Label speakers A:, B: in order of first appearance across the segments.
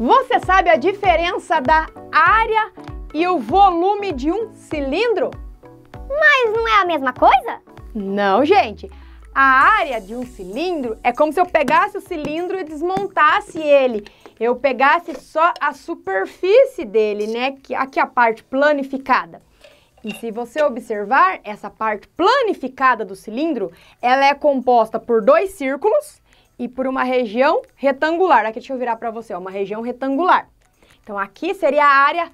A: Você sabe a diferença da área e o volume de um cilindro? Mas não é a mesma coisa? Não, gente. A área de um cilindro é como se eu pegasse o cilindro e desmontasse ele. Eu pegasse só a superfície dele, né? Aqui a parte planificada. E se você observar, essa parte planificada do cilindro, ela é composta por dois círculos e por uma região retangular. Aqui deixa eu virar para você, ó, uma região retangular. Então aqui seria a área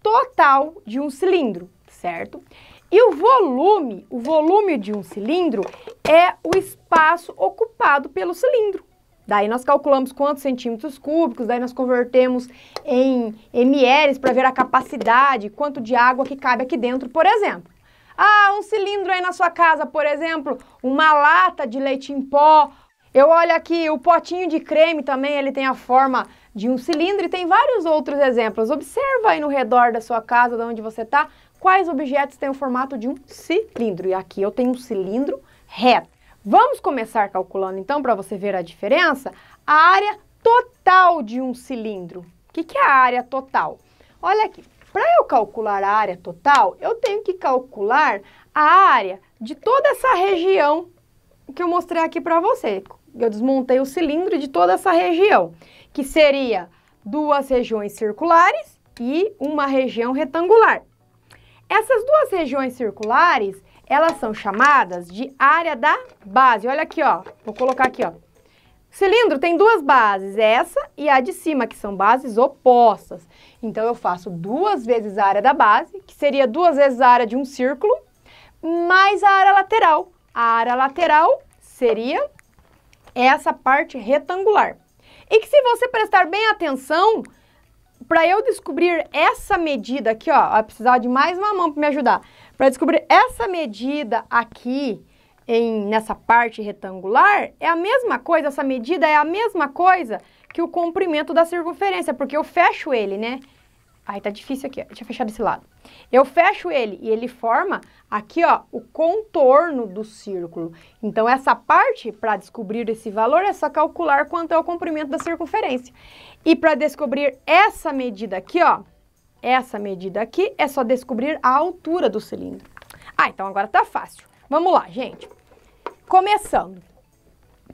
A: total de um cilindro, certo? E o volume, o volume de um cilindro é o espaço ocupado pelo cilindro. Daí nós calculamos quantos centímetros cúbicos, daí nós convertemos em ml para ver a capacidade, quanto de água que cabe aqui dentro, por exemplo. Ah, um cilindro aí na sua casa, por exemplo, uma lata de leite em pó, eu olho aqui, o potinho de creme também, ele tem a forma de um cilindro e tem vários outros exemplos. Observa aí no redor da sua casa, de onde você está, quais objetos têm o formato de um cilindro. E aqui eu tenho um cilindro reto. Vamos começar calculando então, para você ver a diferença, a área total de um cilindro. O que, que é a área total? Olha aqui, para eu calcular a área total, eu tenho que calcular a área de toda essa região que eu mostrei aqui para você eu desmontei o cilindro de toda essa região, que seria duas regiões circulares e uma região retangular. Essas duas regiões circulares, elas são chamadas de área da base. Olha aqui, ó. Vou colocar aqui, ó. Cilindro tem duas bases, essa e a de cima, que são bases opostas. Então, eu faço duas vezes a área da base, que seria duas vezes a área de um círculo, mais a área lateral. A área lateral seria é essa parte retangular. E que se você prestar bem atenção, para eu descobrir essa medida aqui, ó, vai precisar de mais uma mão para me ajudar. Para descobrir essa medida aqui, em, nessa parte retangular, é a mesma coisa, essa medida é a mesma coisa que o comprimento da circunferência, porque eu fecho ele, né? Aí tá difícil aqui, ó. deixa eu fechar desse lado. Eu fecho ele e ele forma aqui, ó, o contorno do círculo. Então, essa parte, para descobrir esse valor, é só calcular quanto é o comprimento da circunferência. E para descobrir essa medida aqui, ó, essa medida aqui, é só descobrir a altura do cilindro. Ah, então agora tá fácil. Vamos lá, gente. Começando.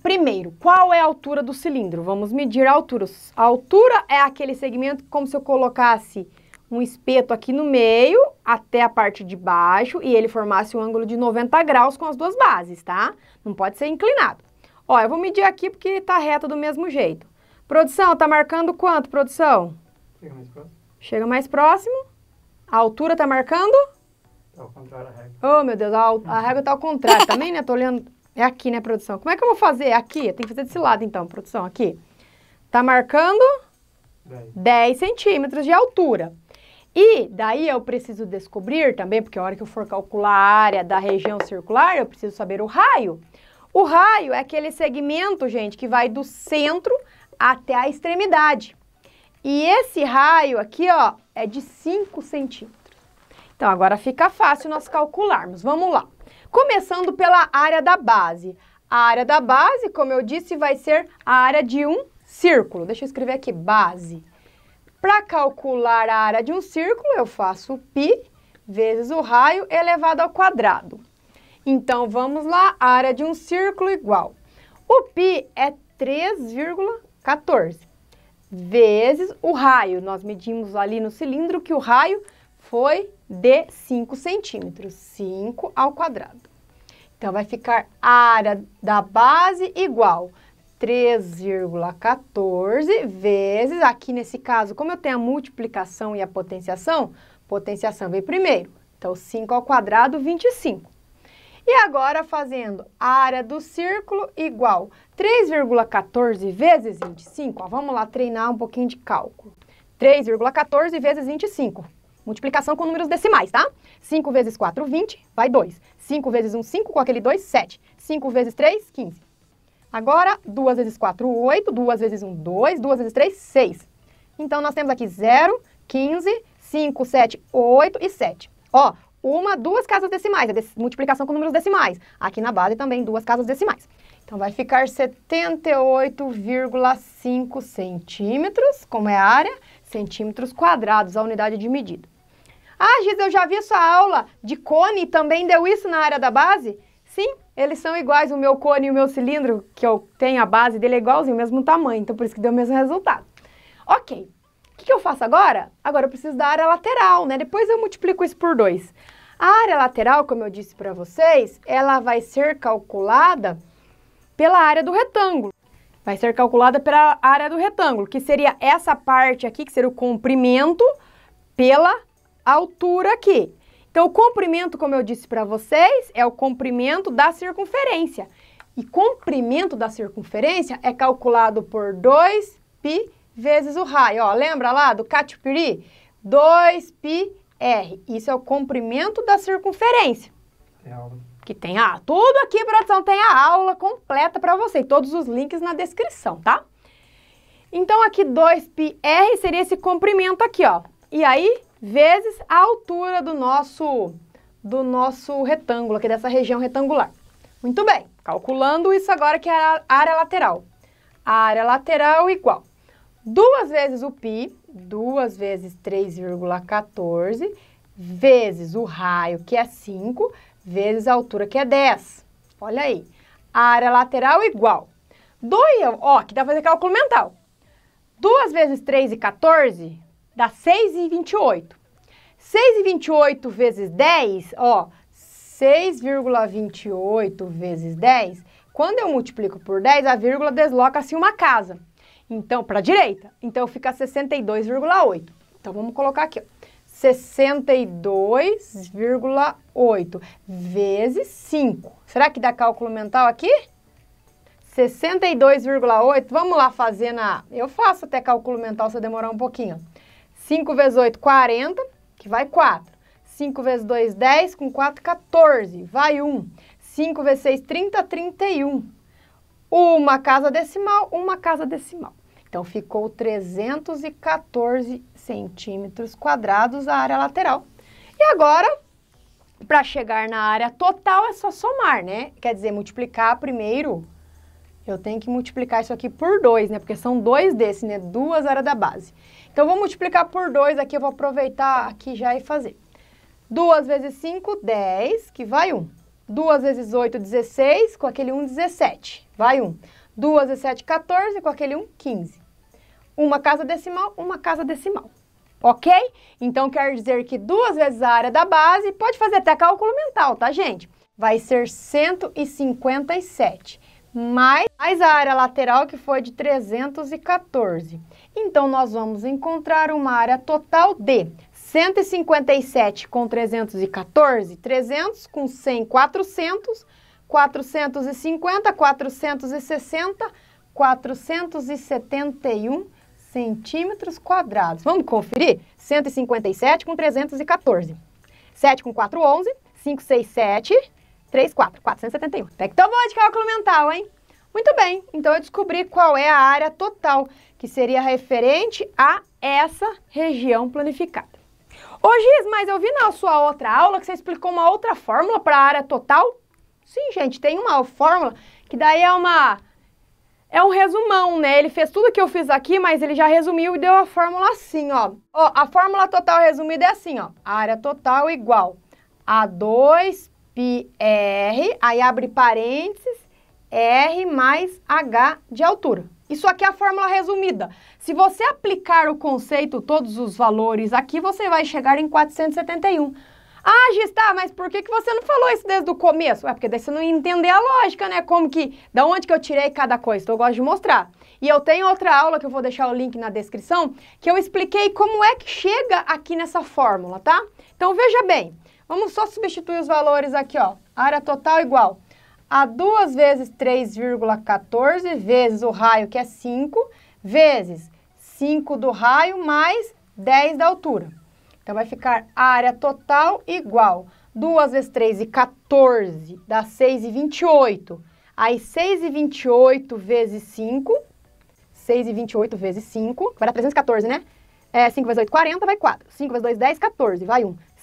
A: Primeiro, qual é a altura do cilindro? Vamos medir a altura. A altura é aquele segmento como se eu colocasse um espeto aqui no meio até a parte de baixo e ele formasse um ângulo de 90 graus com as duas bases, tá? Não pode ser inclinado. Ó, eu vou medir aqui porque tá reto do mesmo jeito. Produção, tá marcando quanto, produção? Chega mais próximo. Chega mais próximo. A altura tá marcando? Tá ao contrário da régua. Oh, meu Deus, a, a régua tá ao contrário também, né? Tô olhando... É aqui, né, produção? Como é que eu vou fazer? É aqui. Tem que fazer desse lado, então, produção. Aqui. Tá marcando 10, 10 centímetros de altura. E daí eu preciso descobrir também, porque a hora que eu for calcular a área da região circular, eu preciso saber o raio. O raio é aquele segmento, gente, que vai do centro até a extremidade. E esse raio aqui, ó, é de 5 centímetros. Então, agora fica fácil nós calcularmos. Vamos lá. Começando pela área da base. A área da base, como eu disse, vai ser a área de um círculo. Deixa eu escrever aqui, base. Para calcular a área de um círculo, eu faço π vezes o raio elevado ao quadrado. Então, vamos lá, a área de um círculo igual. O π é 3,14 vezes o raio. Nós medimos ali no cilindro que o raio foi de 5 centímetros, 5 ao quadrado. Então, vai ficar a área da base igual 3,14 vezes, aqui nesse caso, como eu tenho a multiplicação e a potenciação, potenciação vem primeiro, então 5 ao quadrado, 25. E agora, fazendo a área do círculo igual 3,14 vezes 25, ó, vamos lá treinar um pouquinho de cálculo. 3,14 vezes 25. Multiplicação com números decimais, tá? 5 vezes 4, 20, vai 2. 5 vezes 1, 5, com aquele 2, 7. 5 vezes 3, 15. Agora, 2 vezes 4, 8. 2 vezes 1, 2. 2 vezes 3, 6. Então, nós temos aqui 0, 15, 5, 7, 8 e 7. Ó, uma, duas casas decimais, é de multiplicação com números decimais. Aqui na base também duas casas decimais. Então, vai ficar 78,5 centímetros, como é a área, centímetros quadrados, a unidade de medida. Ah, Giz, eu já vi sua aula de cone, também deu isso na área da base? Sim, eles são iguais, o meu cone e o meu cilindro, que eu tenho a base dele é igualzinho, o mesmo tamanho, então por isso que deu o mesmo resultado. Ok, o que, que eu faço agora? Agora eu preciso da área lateral, né? Depois eu multiplico isso por 2. A área lateral, como eu disse para vocês, ela vai ser calculada pela área do retângulo. Vai ser calculada pela área do retângulo, que seria essa parte aqui, que seria o comprimento, pela altura aqui. Então, o comprimento, como eu disse para vocês, é o comprimento da circunferência. E comprimento da circunferência é calculado por 2π vezes o raio. Ó, lembra lá do catupiry? 2πr. Isso é o comprimento da circunferência. É aula. Que tem a tudo aqui, produção, tem a aula completa para você. Todos os links na descrição, tá? Então, aqui 2πr seria esse comprimento aqui, ó. E aí, vezes a altura do nosso, do nosso retângulo, aqui dessa região retangular. Muito bem, calculando isso agora que é a área lateral. A área lateral igual 2 vezes o π, 2 vezes 3,14, vezes o raio, que é 5, vezes a altura, que é 10. Olha aí, a área lateral igual. 2, ó, que dá para fazer cálculo mental. 2 vezes 3 e 14, dá 6,28. 6,28 vezes 10, ó, 6,28 vezes 10, quando eu multiplico por 10, a vírgula desloca-se uma casa. Então, para a direita. Então, fica 62,8. Então, vamos colocar aqui, ó. 62,8 vezes 5. Será que dá cálculo mental aqui? 62,8. Vamos lá fazer na... Eu faço até cálculo mental se eu demorar um pouquinho. 5 vezes 8, 40, que vai 4. 5 vezes 2, 10, com 4, 14, vai 1. 5 vezes 6, 30, 31. Uma casa decimal, uma casa decimal. Então, ficou 314 centímetros quadrados a área lateral. E agora, para chegar na área total, é só somar, né? Quer dizer, multiplicar primeiro eu tenho que multiplicar isso aqui por 2, né? Porque são dois desses, né? Duas era da base. Então, vou multiplicar por 2 aqui, eu vou aproveitar aqui já e fazer. 2 vezes 5, 10, que vai 1. Um. 2 vezes 8, 16, com aquele 1, um, 17, vai 1. Um. 2 vezes 7, 14, com aquele 1, 15. Uma casa decimal, uma casa decimal. Ok? Então, quer dizer que duas vezes a área da base, pode fazer até cálculo mental, tá, gente? Vai ser 157 mais, a área lateral que foi de 314. Então, nós vamos encontrar uma área total de 157 com 314, 300 com 100, 400, 450, 460, 471 centímetros quadrados. Vamos conferir? 157 com 314, 7 com 4, 11, 5, 6, 7, 3, 4, 471. Até que tô boa de cálculo mental, hein? Muito bem, então eu descobri qual é a área total, que seria referente a essa região planificada. Ô Giz, mas eu vi na sua outra aula que você explicou uma outra fórmula para a área total? Sim, gente, tem uma fórmula que daí é uma... É um resumão, né? Ele fez tudo que eu fiz aqui, mas ele já resumiu e deu a fórmula assim, ó. Ó, a fórmula total resumida é assim, ó. A área total igual a 2 r, aí abre parênteses, r mais h de altura. Isso aqui é a fórmula resumida. Se você aplicar o conceito todos os valores aqui, você vai chegar em 471. Ah, Gistá, mas por que, que você não falou isso desde o começo? É porque daí você não ia entender a lógica, né? Como que, da onde que eu tirei cada coisa? Então eu gosto de mostrar. E eu tenho outra aula que eu vou deixar o link na descrição, que eu expliquei como é que chega aqui nessa fórmula, tá? Então veja bem, Vamos só substituir os valores aqui, ó. Área total igual a 2 vezes 3,14 vezes o raio, que é 5, vezes 5 do raio mais 10 da altura. Então, vai ficar área total igual 2 vezes 3 e 14 dá 6,28. Aí, 6,28 vezes 5, 6,28 vezes 5, vai dar 314, né? É, 5 vezes 8, 40, vai 4. 5 vezes 2, 10, 14, vai 1.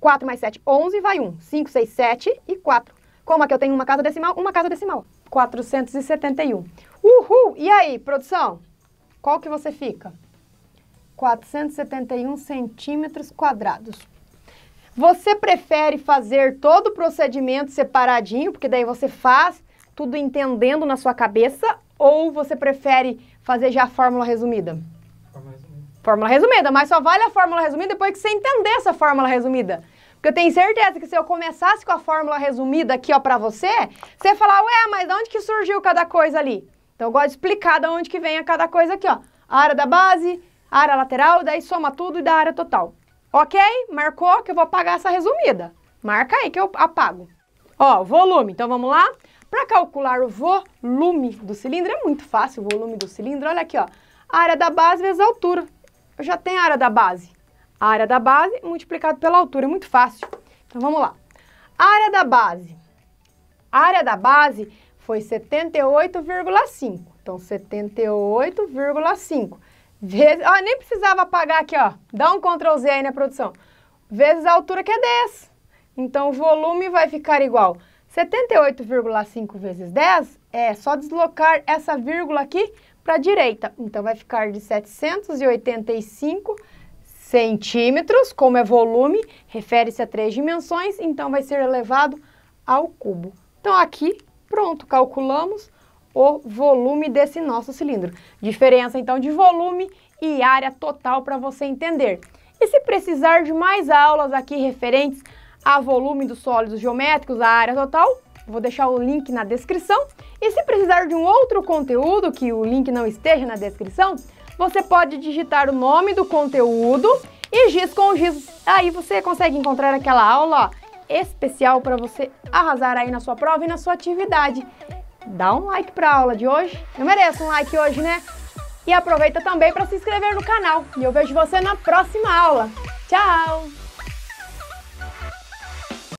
A: 4 mais 7, 11, vai 1. 5, 6, 7 e 4. Como aqui eu tenho uma casa decimal, uma casa decimal. 471. Uhul! E aí, produção? Qual que você fica? 471 centímetros quadrados. Você prefere fazer todo o procedimento separadinho, porque daí você faz tudo entendendo na sua cabeça, ou você prefere fazer já a fórmula resumida? Fórmula resumida, mas só vale a fórmula resumida depois que você entender essa fórmula resumida. Porque eu tenho certeza que se eu começasse com a fórmula resumida aqui, ó, pra você, você ia falar, ué, mas de onde que surgiu cada coisa ali? Então eu gosto de explicar de onde que vem a cada coisa aqui, ó. A área da base, a área lateral, daí soma tudo e dá a área total. Ok? Marcou que eu vou apagar essa resumida. Marca aí que eu apago. Ó, volume. Então vamos lá? Para calcular o volume do cilindro, é muito fácil o volume do cilindro. Olha aqui, ó. A área da base vezes a altura. Eu já tenho a área da base a área da base multiplicado pela altura, é muito fácil. Então vamos lá. A área da base. A área da base foi 78,5. Então 78,5 vezes, ó, nem precisava apagar aqui, ó. Dá um Ctrl Z aí na produção. Vezes a altura que é 10. Então o volume vai ficar igual 78,5 vezes 10 é só deslocar essa vírgula aqui para a direita. Então vai ficar de 785 Centímetros, como é volume, refere-se a três dimensões, então vai ser elevado ao cubo. Então, aqui, pronto, calculamos o volume desse nosso cilindro. Diferença, então, de volume e área total para você entender. E se precisar de mais aulas aqui referentes a volume dos sólidos geométricos, a área total, vou deixar o link na descrição. E se precisar de um outro conteúdo, que o link não esteja na descrição, você pode digitar o nome do conteúdo e giz com giz. Aí você consegue encontrar aquela aula especial para você arrasar aí na sua prova e na sua atividade. Dá um like para a aula de hoje. Eu mereço um like hoje, né? E aproveita também para se inscrever no canal. E eu vejo você na próxima aula. Tchau!